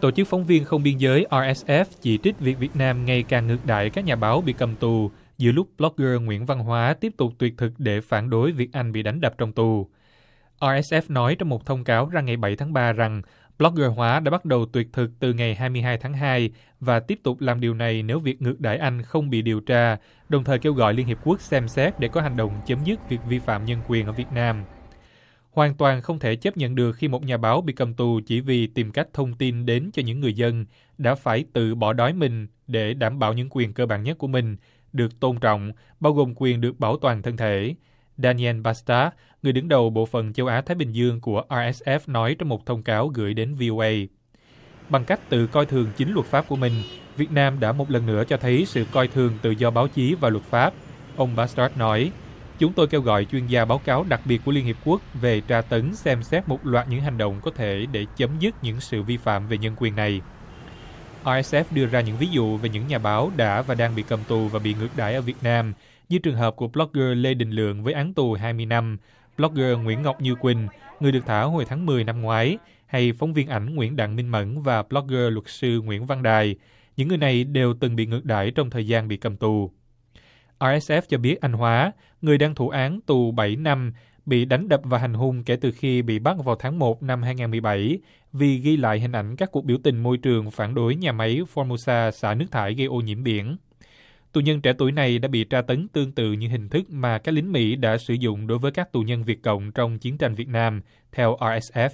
tổ chức phóng viên không biên giới RSF chỉ trích việc việt nam ngày càng ngược đãi các nhà báo bị cầm tù giữa lúc blogger nguyễn văn hóa tiếp tục tuyệt thực để phản đối việc anh bị đánh đập trong tù RSF nói trong một thông cáo ra ngày 7 tháng 3 rằng Blogger hóa đã bắt đầu tuyệt thực từ ngày 22 tháng 2 và tiếp tục làm điều này nếu việc ngược đãi Anh không bị điều tra, đồng thời kêu gọi Liên Hiệp Quốc xem xét để có hành động chấm dứt việc vi phạm nhân quyền ở Việt Nam hoàn toàn không thể chấp nhận được khi một nhà báo bị cầm tù chỉ vì tìm cách thông tin đến cho những người dân đã phải tự bỏ đói mình để đảm bảo những quyền cơ bản nhất của mình được tôn trọng, bao gồm quyền được bảo toàn thân thể. Daniel Basta, người đứng đầu bộ phận châu Á Thái Bình Dương của RSF nói trong một thông cáo gửi đến VOA. Bằng cách tự coi thường chính luật pháp của mình, Việt Nam đã một lần nữa cho thấy sự coi thường tự do báo chí và luật pháp. Ông Bastard nói, Chúng tôi kêu gọi chuyên gia báo cáo đặc biệt của Liên Hiệp Quốc về tra tấn xem xét một loạt những hành động có thể để chấm dứt những sự vi phạm về nhân quyền này. RSF đưa ra những ví dụ về những nhà báo đã và đang bị cầm tù và bị ngược đãi ở Việt Nam, như trường hợp của blogger Lê Đình Lượng với án tù 20 năm, blogger Nguyễn Ngọc Như Quỳnh, người được thả hồi tháng 10 năm ngoái, hay phóng viên ảnh Nguyễn Đặng Minh Mẫn và blogger luật sư Nguyễn Văn Đài. Những người này đều từng bị ngược đãi trong thời gian bị cầm tù. RSF cho biết anh Hóa, người đang thụ án tù 7 năm, bị đánh đập và hành hung kể từ khi bị bắt vào tháng 1 năm 2017 vì ghi lại hình ảnh các cuộc biểu tình môi trường phản đối nhà máy Formosa xả nước thải gây ô nhiễm biển. Tù nhân trẻ tuổi này đã bị tra tấn tương tự như hình thức mà các lính Mỹ đã sử dụng đối với các tù nhân Việt Cộng trong chiến tranh Việt Nam, theo RSF